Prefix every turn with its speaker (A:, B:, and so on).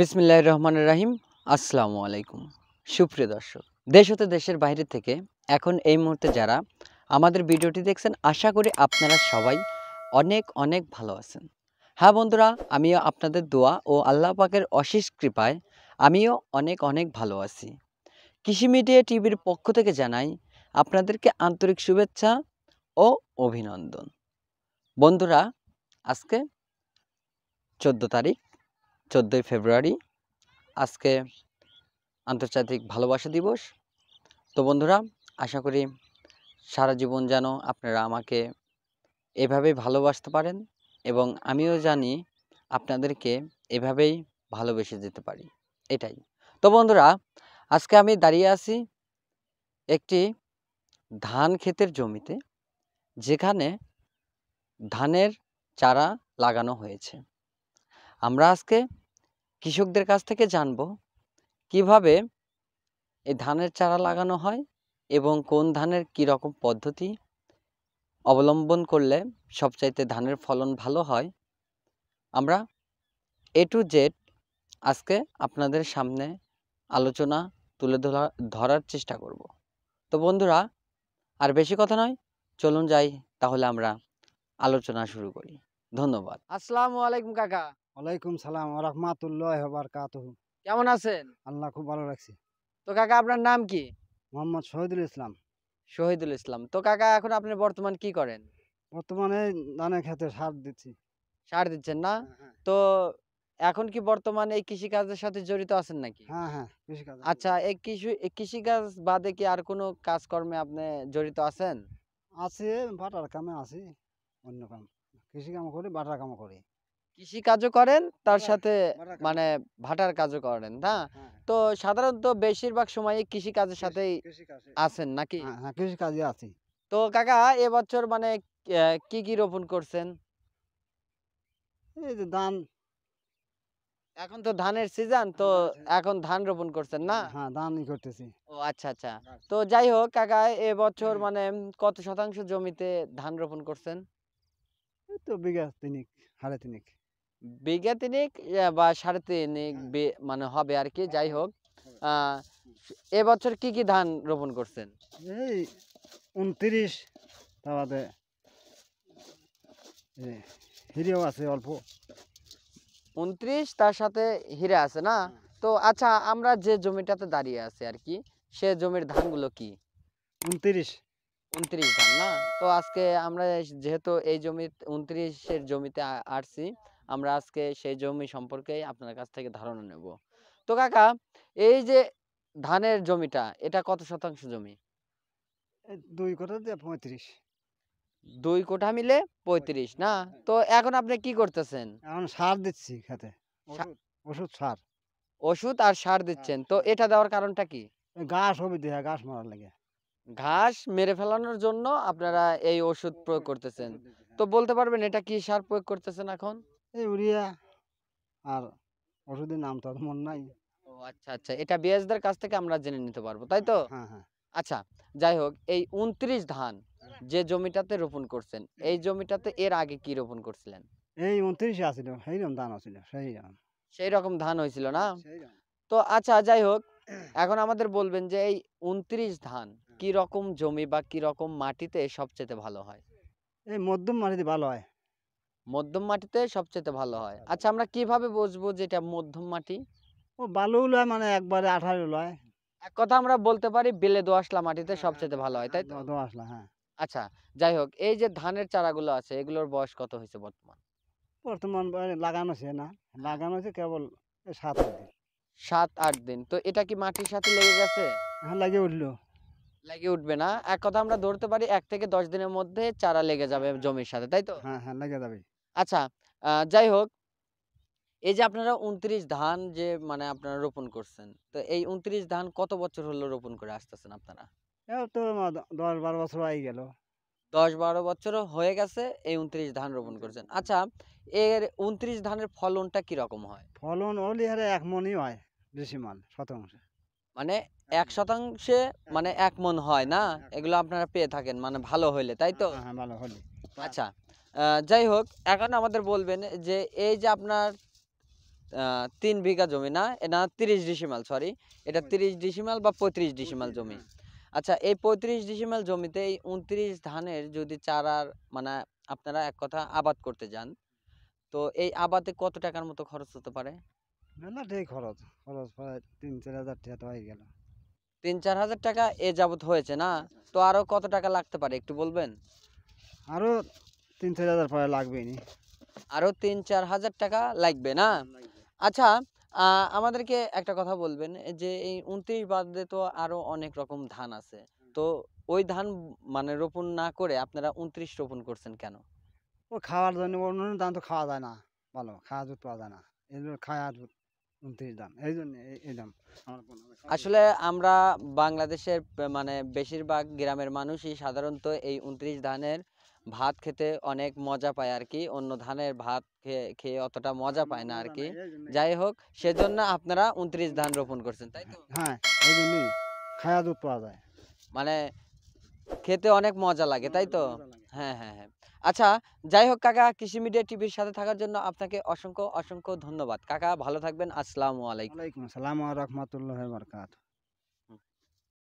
A: বিসমিল্লাহ রহমান রাহিম আসসালামু আলাইকুম সুপ্রিয় দর্শক দেশ হতে দেশের বাইরে থেকে এখন এই মুহূর্তে যারা আমাদের ভিডিওটি দেখছেন আশা করি আপনারা সবাই অনেক অনেক ভালো আছেন হ্যাঁ বন্ধুরা আমিও আপনাদের দোয়া ও আল্লাহ পাকের অশেষ কৃপায় আমিও অনেক অনেক ভালো আছি কৃষি মিডিয়া টিভির পক্ষ থেকে জানাই আপনাদেরকে আন্তরিক শুভেচ্ছা ও অভিনন্দন বন্ধুরা আজকে চোদ্দ তারিখ চোদ্দোই ফেব্রুয়ারি আজকে আন্তর্জাতিক ভালোবাসা দিবস তো বন্ধুরা আশা করি সারা জীবন যেন আপনারা আমাকে এভাবেই ভালোবাসতে পারেন এবং আমিও জানি আপনাদেরকে এভাবেই ভালোবেসে যেতে পারি এটাই তো বন্ধুরা আজকে আমি দাঁড়িয়ে আছি একটি ধান ক্ষেতের জমিতে যেখানে ধানের চারা লাগানো হয়েছে আমরা আজকে কৃষকদের কাছ থেকে জানব কিভাবে এই ধানের চারা লাগানো হয় এবং কোন ধানের কি রকম পদ্ধতি অবলম্বন করলে সবচাইতে ধানের ফলন ভালো হয় আমরা এ টু জেড আজকে আপনাদের সামনে আলোচনা তুলে ধরা ধরার চেষ্টা করব তো বন্ধুরা আর বেশি কথা নয় চলুন যাই তাহলে আমরা আলোচনা শুরু করি ধন্যবাদ
B: আসসালামু আলাইকুম কাকা ওয়ালাইকুম
A: সালাম রহমাতুল্লাহ বারকাতুহু কেমন আছেন আল্লাহ খুব ভালো রাখছি তো কাকা আপনার নাম কি মোহাম্মদ শহীদুল ইসলাম শহীদুল ইসলাম তো কাকা এখন আপনি বর্তমান কি করেন বর্তমানে ধানের খেতে সার দিচ্ছি সার দিচ্ছেন না হ্যাঁ, হ্যাঁ। তো এখন কি বর্তমানে এই কৃষিকাজের সাথে জড়িত আছেন নাকি হ্যাঁ হ্যাঁ কৃষিকাজ আচ্ছা এই কৃষি এই কৃষিকাজ বাদে কি আর কোনো কাজকর্মে আপনি জড়িত আছেন আছে বাটার
B: কামে আছি অন্য কাম কৃষি কাম করি বাটার কাম করি
A: কৃষি কাজও করেন তার সাথে মানে ভাটার কাজও করেন না হ্যাঁ, হ্যাঁ। তো সাধারণত বেশিরভাগ সময় কৃষি কাজের সাথেই আছেন নাকি হ্যাঁ, হ্যাঁ কৃষি কাজে আছি তো কাকা এবছর মানে কি কি রোপণ করছেন এই যে ধান এখন তো ধানের সিজন তো এখন ধান রোপণ করছেন না হ্যাঁ ধানই করতেছি ও আচ্ছা আচ্ছা তো যাই হোক কাকা এবছর মানে কত শতাংশ জমিতে ধান রোপণ করছেন
B: তো বিঘা তিনিক হাড়ে তিনিক
A: বিঘা তিনেক বা সাড়ে হ্যাঁ। তিনেক মানে হবে আর কি হ্যাঁ, যাই হোক এবছর কি কি ধান রোপণ করছেন এই উনত্রিশ বাদে হিরেও আছে অল্প উনত্রিশ তার সাথে হিরে আছে না হ্যাঁ। তো আচ্ছা আমরা যে জমিটাতে দাঁড়িয়ে আছে আর কি সে জমির ধানগুলো কি উনত্রিশ উনত্রিশ ধান না তো আজকে আমরা যেহেতু এই জমি উনত্রিশের জমিতে আসছি আমরা আজকে সেই জমি সম্পর্কে আপনার কাছ থেকে ধারণা নেব তো কাকা এই যে ধানের জমিটা এটা কত শতাংশ জমি দুই কোটা দিয়ে পঁয়ত্রিশ দুই কোঠা মিলে পঁয়ত্রিশ না হ্যাঁ। তো এখন আপনি কি করতেছেন এখন সার দিচ্ছি খেতে ওষুধ সার ওষুধ আর সার হ্যাঁ। দিচ্ছেন তো এটা দেওয়ার কারণটা কি ঘাস হবে দেয়া ঘাস মারার লাগে ঘাস মেরে ফেলানোর জন্য আপনারা এই ওষুধ প্রয়োগ করতেছেন হ্যাঁ। তো বলতে পারবেন এটা কি সার প্রয়োগ করতেছেন এখন ইউরিয়া আর ওষুধের নাম তো মনে নাই ও আচ্ছা আচ্ছা এটা বিএসদের কাছ থেকে আমরা জেনে নিতে পারবো তাই তো হ্যাঁ হ্যাঁ আচ্ছা যাই হোক এই উনত্রিশ ধান যে জমিটাতে রোপণ করছেন এই জমিটাতে এর আগে কি রোপণ করছিলেন
B: এই উনত্রিশে আসিল সেইরকম ধান আসিল সেই রকম
A: সেই রকম ধান হয়েছিল না তো আচ্ছা যাই হোক এখন আমাদের বলবেন যে এই উনত্রিশ ধান কি রকম জমি বা কি রকম মাটিতে সবচেয়ে ভালো হয় এই মধ্যম মাটিতে ভালো হয় মধ্যম মাটিতে সবচেয়ে ভালো হয় হ্যাঁ। আচ্ছা আমরা কিভাবে বুঝবো যে এটা মধ্যম মাটি ও বালু লয় মানে একবারে আঠারো লয় এক কথা আমরা বলতে পারি বেলে দোয়াশলা মাটিতে হ্যাঁ, হ্যাঁ, সবচেয়ে ভালো হয় তাই তো হ্যাঁ আচ্ছা যাই হোক এই যে ধানের চারাগুলো আছে এগুলোর বয়স কত হয়েছে বর্তমান
B: বর্তমান লাগানো আছে না লাগানো
A: হয়েছে কেবল সাত আট দিন সাত আট দিন তো এটা কি মাটির সাথে লেগে গেছে হ্যাঁ লাগে উঠলো লেগে উঠবে না এক কথা আমরা ধরতে পারি এক থেকে দশ দিনের মধ্যে চারা লেগে যাবে জমির সাথে তাই তো হ্যাঁ হ্যাঁ লেগে যাবে আচ্ছা যাই হোক এই যে আপনারা উনত্রিশ ধান যে মানে আপনারা রোপণ করছেন তো এই উনত্রিশ ধান কত বছর হলো রোপণ করে আসতেছেন আপনারা
B: তো দশ বারো বছর হয়ে গেল
A: দশ বারো বছর হয়ে গেছে এই উনত্রিশ ধান রোপণ করছেন আচ্ছা এর উনত্রিশ ধানের ফলনটা কিরকম হয়
B: ফলন হলে হারে এক মনই হয় বেশি মাল শতাংশে
A: মানে এক শতাংশে মানে এক মন হয় না এগুলো আপনারা পেয়ে থাকেন মানে ভালো হইলে তাই তো হ্যাঁ, হ্যাঁ ভালো হলে আচ্ছা যাই হোক এখন আমাদের বলবেন যে এই যে আপনার তিন বিঘা জমি না না তিরিশ ডিসিমাল সরি এটা তিরিশ ডিসিমাল বা পঁয়ত্রিশ ডিসিমাল জমি হ্যাঁ। আচ্ছা এই পঁয়ত্রিশ ডিসিমাল জমিতে এই উনত্রিশ ধানের যদি চারার মানে আপনারা এক কথা আবাদ করতে যান তো এই আবাদে কত টাকার মতো খরচ হতে পারে
B: খরচ তিন চার হাজার টাকা হয়ে তিন
A: চার হাজার টাকা এ যাবত হয়েছে না তো আরো কত টাকা লাগতে পারে একটু বলবেন আরো
B: তিন চার হাজার পরে লাগবে নি
A: আরও তিন চার হাজার টাকা লাগবে না আচ্ছা আমাদেরকে একটা কথা বলবেন যে এই উনত্রিশ বাদে তো আরও অনেক রকম ধান আছে তো ওই ধান মানে রোপণ না করে আপনারা উনত্রিশ রোপণ করছেন কেন
B: ও খাওয়ার জন্য অন্য অন্য ধান তো খাওয়া যায় না ভালো খাওয়া দুধ পাওয়া যায় না এই জন্য খাওয়া দুধ
A: আসলে আমরা বাংলাদেশের মানে বেশিরভাগ গ্রামের মানুষই সাধারণত এই উনত্রিশ ধানের ভাত খেতে অনেক মজা পায় আর কি অন্য ধানের ভাত খেয়ে অতটা মজা পায় না আর কি যাই হোক সেজন্য আপনারা উনত্রিশ ধান রোপণ করছেন তাই তো হ্যাঁ, মানে খেতে অনেক মজা লাগে তাই তো হ্যাঁ হ্যাঁ হ্যাঁ আচ্ছা যাই হোক কাকা কৃষি মিডিয়া টিভির সাথে থাকার জন্য আপনাকে অসংখ্য অসংখ্য ধন্যবাদ কাকা ভালো থাকবেন আসসালামু আলাইকুম আসসালাম ওয়া রাহমাতুল্লাহি